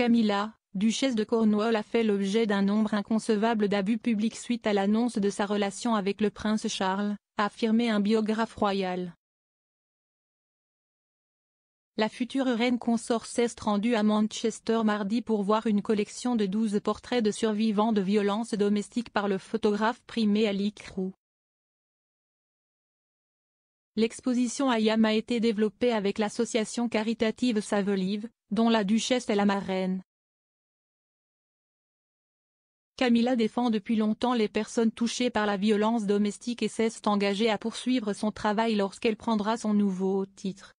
Camilla, duchesse de Cornwall a fait l'objet d'un nombre inconcevable d'abus publics suite à l'annonce de sa relation avec le prince Charles, a affirmé un biographe royal. La future reine consort s'est rendue à Manchester mardi pour voir une collection de 12 portraits de survivants de violences domestiques par le photographe primé Ali Crew. L'exposition YAM a été développée avec l'association caritative Savelive, dont la duchesse est la marraine. Camilla défend depuis longtemps les personnes touchées par la violence domestique et cesse d'engager à poursuivre son travail lorsqu'elle prendra son nouveau titre.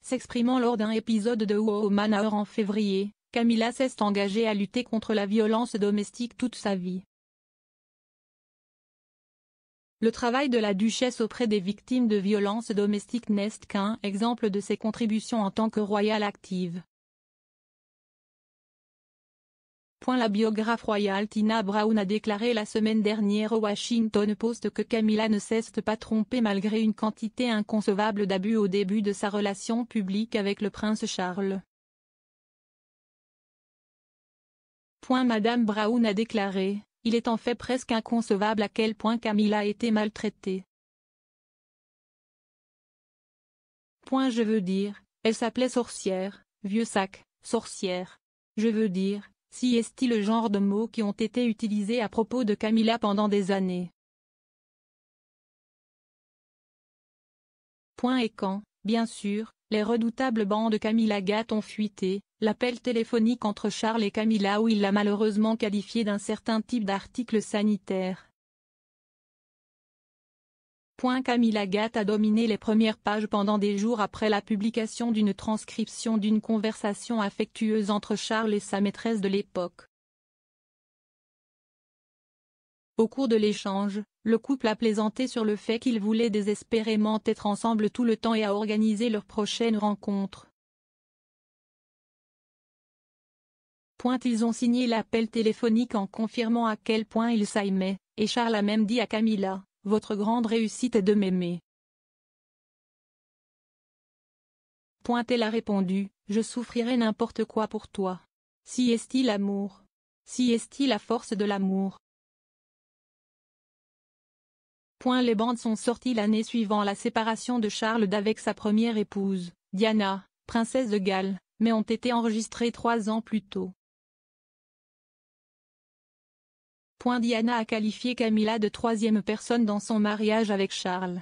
S'exprimant lors d'un épisode de Woman Hour en février, Camilla cesse d'engager à lutter contre la violence domestique toute sa vie. Le travail de la duchesse auprès des victimes de violences domestiques n'est qu'un exemple de ses contributions en tant que royale active. Point la biographe royale Tina Brown a déclaré la semaine dernière au Washington Post que Camilla ne cesse de pas tromper malgré une quantité inconcevable d'abus au début de sa relation publique avec le prince Charles. Point Madame Brown a déclaré il est en fait presque inconcevable à quel point Camilla a été maltraitée. Point je veux dire, elle s'appelait sorcière, vieux sac, sorcière. Je veux dire, si est-il le genre de mots qui ont été utilisés à propos de Camilla pendant des années. Point et quand, bien sûr, les redoutables bancs de Camilla Gatt ont fuité, L'appel téléphonique entre Charles et Camilla où il l'a malheureusement qualifié d'un certain type d'article sanitaire. Point Camilla Gatt a dominé les premières pages pendant des jours après la publication d'une transcription d'une conversation affectueuse entre Charles et sa maîtresse de l'époque. Au cours de l'échange, le couple a plaisanté sur le fait qu'ils voulaient désespérément être ensemble tout le temps et a organisé leur prochaine rencontre. ils ont signé l'appel téléphonique en confirmant à quel point ils s'aimaient, et Charles a même dit à Camilla, « Votre grande réussite est de m'aimer. » Point elle a répondu, « Je souffrirai n'importe quoi pour toi. Si est-il l'amour Si est-il la force de l'amour ?» Point les bandes sont sorties l'année suivant la séparation de Charles d'avec sa première épouse, Diana, princesse de Galles, mais ont été enregistrées trois ans plus tôt. Diana a qualifié Camilla de troisième personne dans son mariage avec Charles.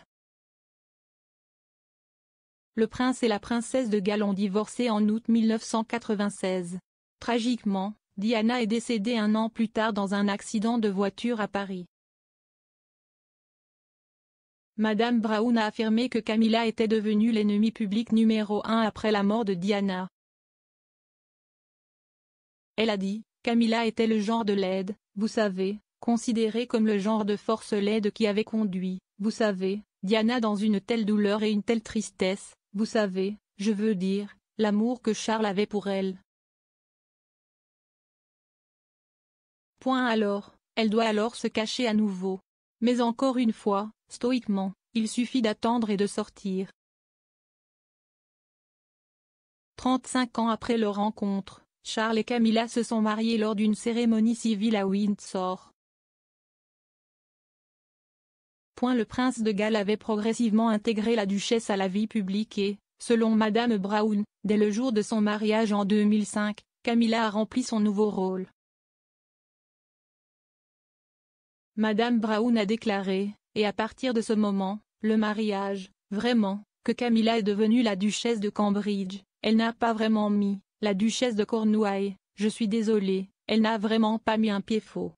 Le prince et la princesse de Galles ont divorcé en août 1996. Tragiquement, Diana est décédée un an plus tard dans un accident de voiture à Paris. Madame Brown a affirmé que Camilla était devenue l'ennemi public numéro un après la mort de Diana. Elle a dit, Camilla était le genre de laide, vous savez, considéré comme le genre de force laide qui avait conduit, vous savez, Diana dans une telle douleur et une telle tristesse, vous savez, je veux dire, l'amour que Charles avait pour elle. Point alors, elle doit alors se cacher à nouveau. Mais encore une fois, stoïquement, il suffit d'attendre et de sortir. 35 ans après leur rencontre, Charles et Camilla se sont mariés lors d'une cérémonie civile à Windsor. Point le prince de Galles avait progressivement intégré la duchesse à la vie publique et, selon Madame Brown, dès le jour de son mariage en 2005, Camilla a rempli son nouveau rôle. Madame Brown a déclaré, et à partir de ce moment, le mariage, vraiment, que Camilla est devenue la duchesse de Cambridge, elle n'a pas vraiment mis la duchesse de Cornouailles, je suis désolée, elle n'a vraiment pas mis un pied faux.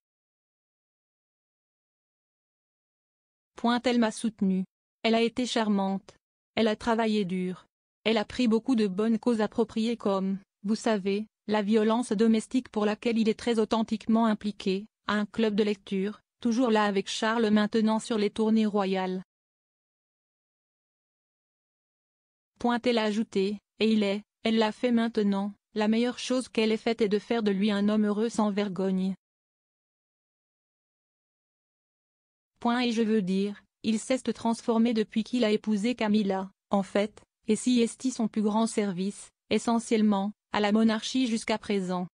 Point elle m'a soutenue. Elle a été charmante. Elle a travaillé dur. Elle a pris beaucoup de bonnes causes appropriées comme, vous savez, la violence domestique pour laquelle il est très authentiquement impliqué, à un club de lecture, toujours là avec Charles maintenant sur les tournées royales. Point elle a ajouté, et il est, elle l'a fait maintenant, la meilleure chose qu'elle ait faite est de faire de lui un homme heureux sans vergogne. Point et je veux dire, il s'est transformé depuis qu'il a épousé Camilla, en fait, et si esti son plus grand service, essentiellement, à la monarchie jusqu'à présent.